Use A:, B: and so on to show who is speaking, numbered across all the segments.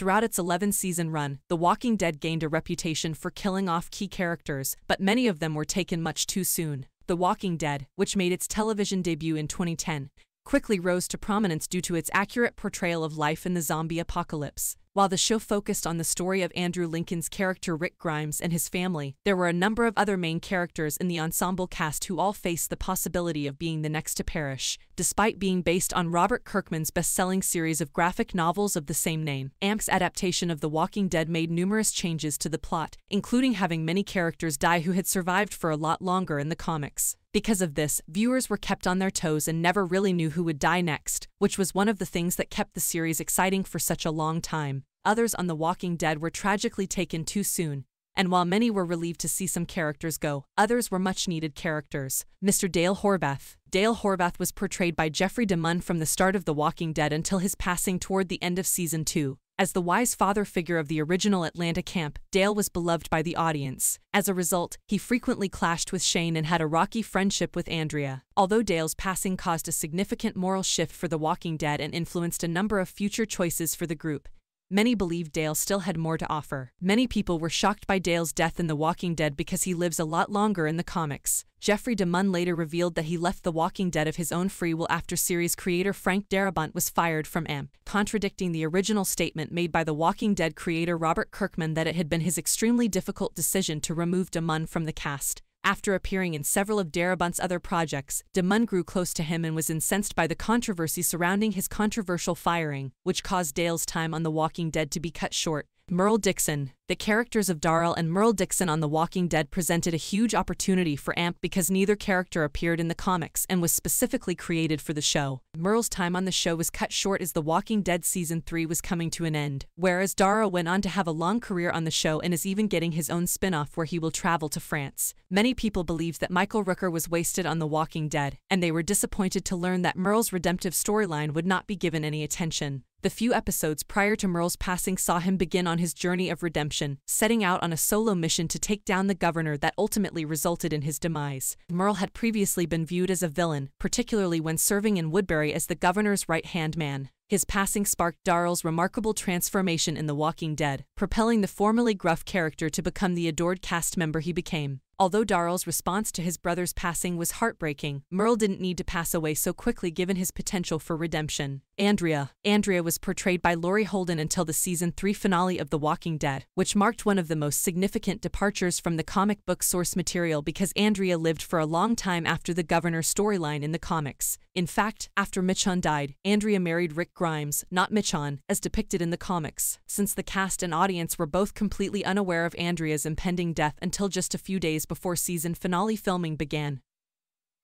A: Throughout its 11 season run, The Walking Dead gained a reputation for killing off key characters, but many of them were taken much too soon. The Walking Dead, which made its television debut in 2010, quickly rose to prominence due to its accurate portrayal of life in the zombie apocalypse. While the show focused on the story of Andrew Lincoln's character Rick Grimes and his family, there were a number of other main characters in the ensemble cast who all faced the possibility of being the next to perish, despite being based on Robert Kirkman's best-selling series of graphic novels of the same name. AMP's adaptation of The Walking Dead made numerous changes to the plot, including having many characters die who had survived for a lot longer in the comics. Because of this, viewers were kept on their toes and never really knew who would die next, which was one of the things that kept the series exciting for such a long time. Others on The Walking Dead were tragically taken too soon, and while many were relieved to see some characters go, others were much-needed characters. Mr. Dale Horvath Dale Horvath was portrayed by Jeffrey DeMunn from the start of The Walking Dead until his passing toward the end of Season 2. As the wise father figure of the original Atlanta camp, Dale was beloved by the audience. As a result, he frequently clashed with Shane and had a rocky friendship with Andrea. Although Dale's passing caused a significant moral shift for The Walking Dead and influenced a number of future choices for the group, many believed Dale still had more to offer. Many people were shocked by Dale's death in The Walking Dead because he lives a lot longer in the comics. Jeffrey DeMunn later revealed that he left The Walking Dead of his own free will after series creator Frank Darabont was fired from AMP, contradicting the original statement made by The Walking Dead creator Robert Kirkman that it had been his extremely difficult decision to remove DeMunn from the cast. After appearing in several of Darabont's other projects, DeMunn grew close to him and was incensed by the controversy surrounding his controversial firing, which caused Dale's time on The Walking Dead to be cut short, Merle Dixon. The characters of Daryl and Merle Dixon on The Walking Dead presented a huge opportunity for AMP because neither character appeared in the comics and was specifically created for the show. Merle's time on the show was cut short as The Walking Dead Season 3 was coming to an end, whereas Daryl went on to have a long career on the show and is even getting his own spin-off where he will travel to France. Many people believed that Michael Rooker was wasted on The Walking Dead, and they were disappointed to learn that Merle's redemptive storyline would not be given any attention. The few episodes prior to Merle's passing saw him begin on his journey of redemption, setting out on a solo mission to take down the governor that ultimately resulted in his demise. Merle had previously been viewed as a villain, particularly when serving in Woodbury as the governor's right-hand man. His passing sparked Darrell's remarkable transformation in The Walking Dead, propelling the formerly gruff character to become the adored cast member he became. Although Darrell's response to his brother's passing was heartbreaking, Merle didn't need to pass away so quickly given his potential for redemption. Andrea. Andrea was portrayed by Laurie Holden until the season 3 finale of The Walking Dead, which marked one of the most significant departures from the comic book source material because Andrea lived for a long time after the governor storyline in the comics. In fact, after Michon died, Andrea married Rick Grimes, not Michon, as depicted in the comics, since the cast and audience were both completely unaware of Andrea's impending death until just a few days before season finale filming began.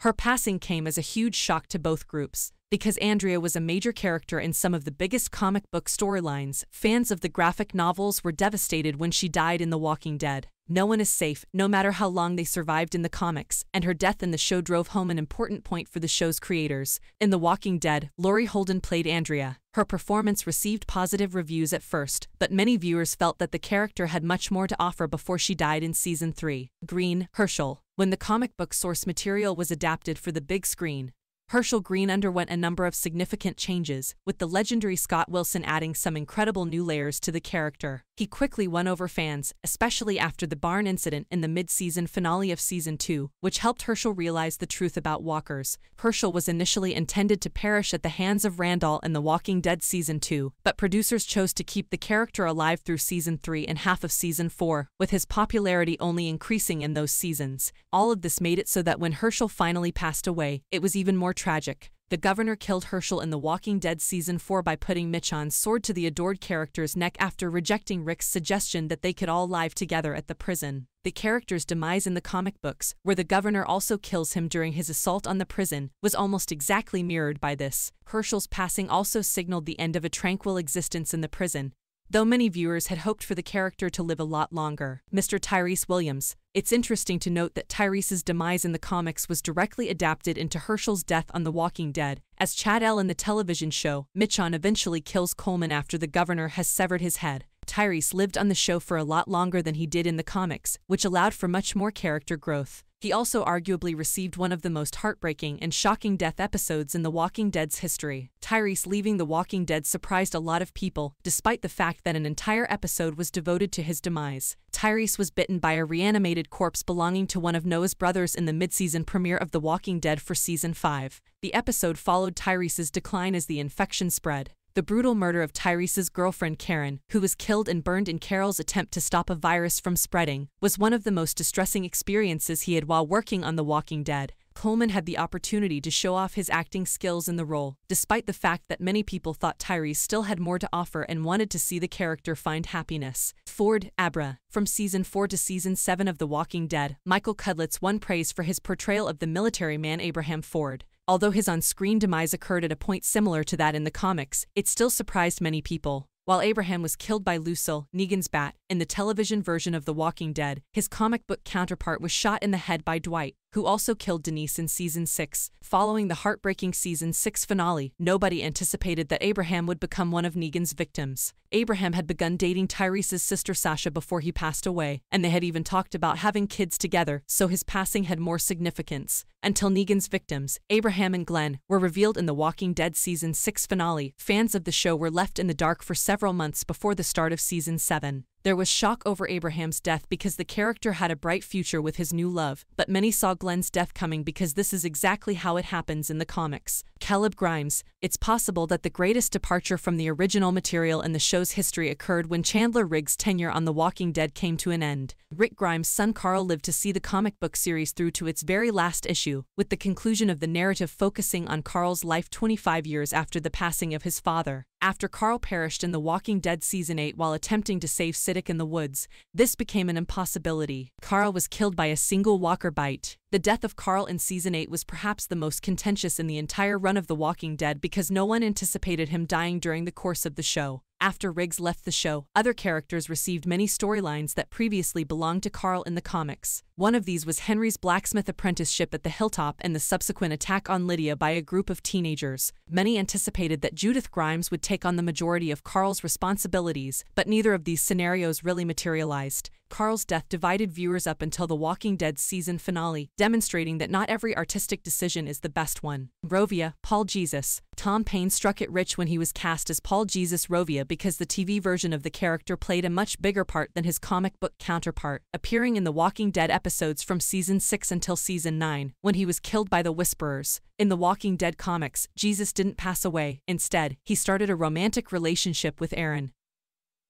A: Her passing came as a huge shock to both groups, because Andrea was a major character in some of the biggest comic book storylines, fans of the graphic novels were devastated when she died in The Walking Dead. No one is safe, no matter how long they survived in the comics, and her death in the show drove home an important point for the show's creators. In The Walking Dead, Laurie Holden played Andrea. Her performance received positive reviews at first, but many viewers felt that the character had much more to offer before she died in season 3. Green, Herschel. When the comic book source material was adapted for the big screen, Herschel Green underwent a number of significant changes, with the legendary Scott Wilson adding some incredible new layers to the character. He quickly won over fans, especially after the barn incident in the mid-season finale of Season 2, which helped Herschel realize the truth about walkers. Herschel was initially intended to perish at the hands of Randall in The Walking Dead Season 2, but producers chose to keep the character alive through Season 3 and half of Season 4, with his popularity only increasing in those seasons. All of this made it so that when Herschel finally passed away, it was even more tragic. The governor killed Herschel in The Walking Dead Season 4 by putting Michon's sword to the adored character's neck after rejecting Rick's suggestion that they could all live together at the prison. The character's demise in the comic books, where the governor also kills him during his assault on the prison, was almost exactly mirrored by this. Herschel's passing also signaled the end of a tranquil existence in the prison, Though many viewers had hoped for the character to live a lot longer, Mr. Tyrese Williams, it's interesting to note that Tyrese's demise in the comics was directly adapted into Herschel's death on The Walking Dead, as Chad L. in the television show, Michon eventually kills Coleman after the governor has severed his head. Tyrese lived on the show for a lot longer than he did in the comics, which allowed for much more character growth he also arguably received one of the most heartbreaking and shocking death episodes in The Walking Dead's history. Tyrese leaving The Walking Dead surprised a lot of people, despite the fact that an entire episode was devoted to his demise. Tyrese was bitten by a reanimated corpse belonging to one of Noah's brothers in the mid-season premiere of The Walking Dead for season 5. The episode followed Tyrese's decline as the infection spread the brutal murder of Tyrese's girlfriend Karen, who was killed and burned in Carol's attempt to stop a virus from spreading, was one of the most distressing experiences he had while working on The Walking Dead. Coleman had the opportunity to show off his acting skills in the role, despite the fact that many people thought Tyrese still had more to offer and wanted to see the character find happiness. Ford, Abra. From season 4 to season 7 of The Walking Dead, Michael Cudlitz won praise for his portrayal of the military man Abraham Ford. Although his on-screen demise occurred at a point similar to that in the comics, it still surprised many people. While Abraham was killed by Lucille, Negan's bat, in the television version of The Walking Dead, his comic book counterpart was shot in the head by Dwight, who also killed Denise in season 6, following the heartbreaking season 6 finale. Nobody anticipated that Abraham would become one of Negan's victims. Abraham had begun dating Tyrese's sister Sasha before he passed away, and they had even talked about having kids together, so his passing had more significance. Until Negan's victims, Abraham and Glenn, were revealed in The Walking Dead season 6 finale, fans of the show were left in the dark for several months before the start of season 7. There was shock over Abraham's death because the character had a bright future with his new love, but many saw Glenn's death coming because this is exactly how it happens in the comics. Caleb Grimes, it's possible that the greatest departure from the original material in the show's history occurred when Chandler Riggs' tenure on The Walking Dead came to an end. Rick Grimes' son Carl lived to see the comic book series through to its very last issue, with the conclusion of the narrative focusing on Carl's life 25 years after the passing of his father after Carl perished in The Walking Dead Season 8 while attempting to save Siddiq in the woods, this became an impossibility. Carl was killed by a single walker bite. The death of Carl in Season 8 was perhaps the most contentious in the entire run of The Walking Dead because no one anticipated him dying during the course of the show. After Riggs left the show, other characters received many storylines that previously belonged to Carl in the comics. One of these was Henry's blacksmith apprenticeship at the hilltop and the subsequent attack on Lydia by a group of teenagers. Many anticipated that Judith Grimes would take on the majority of Carl's responsibilities, but neither of these scenarios really materialized. Carl's death divided viewers up until The Walking Dead season finale, demonstrating that not every artistic decision is the best one. Rovia, Paul Jesus. Tom Paine struck it rich when he was cast as Paul Jesus Rovia because the TV version of the character played a much bigger part than his comic book counterpart, appearing in The Walking Dead episodes from season 6 until season 9, when he was killed by the Whisperers. In The Walking Dead comics, Jesus didn't pass away. Instead, he started a romantic relationship with Aaron,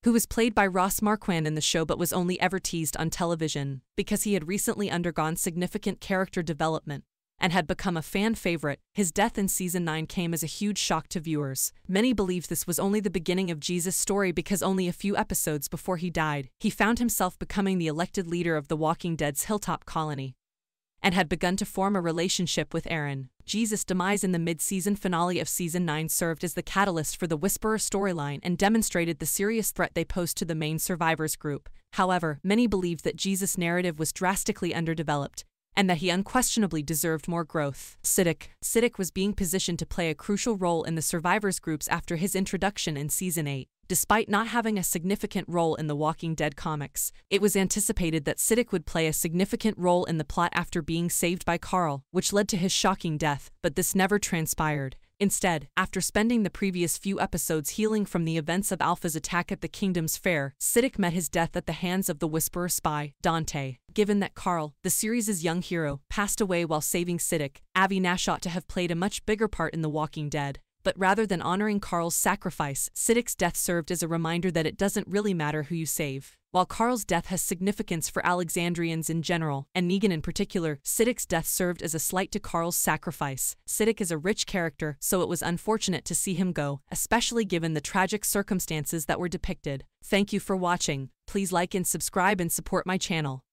A: who was played by Ross Marquand in the show but was only ever teased on television because he had recently undergone significant character development and had become a fan favorite, his death in season 9 came as a huge shock to viewers. Many believed this was only the beginning of Jesus' story because only a few episodes before he died, he found himself becoming the elected leader of the Walking Dead's hilltop colony, and had begun to form a relationship with Aaron. Jesus' demise in the mid-season finale of Season 9 served as the catalyst for the Whisperer storyline and demonstrated the serious threat they posed to the main survivors group. However, many believed that Jesus' narrative was drastically underdeveloped, and that he unquestionably deserved more growth. Siddick. Siddick was being positioned to play a crucial role in the survivors groups after his introduction in Season 8. Despite not having a significant role in the Walking Dead comics, it was anticipated that Siddick would play a significant role in the plot after being saved by Carl, which led to his shocking death, but this never transpired. Instead, after spending the previous few episodes healing from the events of Alpha's attack at the Kingdom's Fair, Siddick met his death at the hands of the Whisperer spy, Dante. Given that Carl, the series' young hero, passed away while saving Siddick, Avi Nash ought to have played a much bigger part in The Walking Dead but rather than honoring Carl's sacrifice, Siddick's death served as a reminder that it doesn't really matter who you save. While Carl's death has significance for Alexandrians in general, and Negan in particular, Siddick's death served as a slight to Carl's sacrifice. Siddick is a rich character, so it was unfortunate to see him go, especially given the tragic circumstances that were depicted. Thank you for watching. Please like and subscribe and support my channel.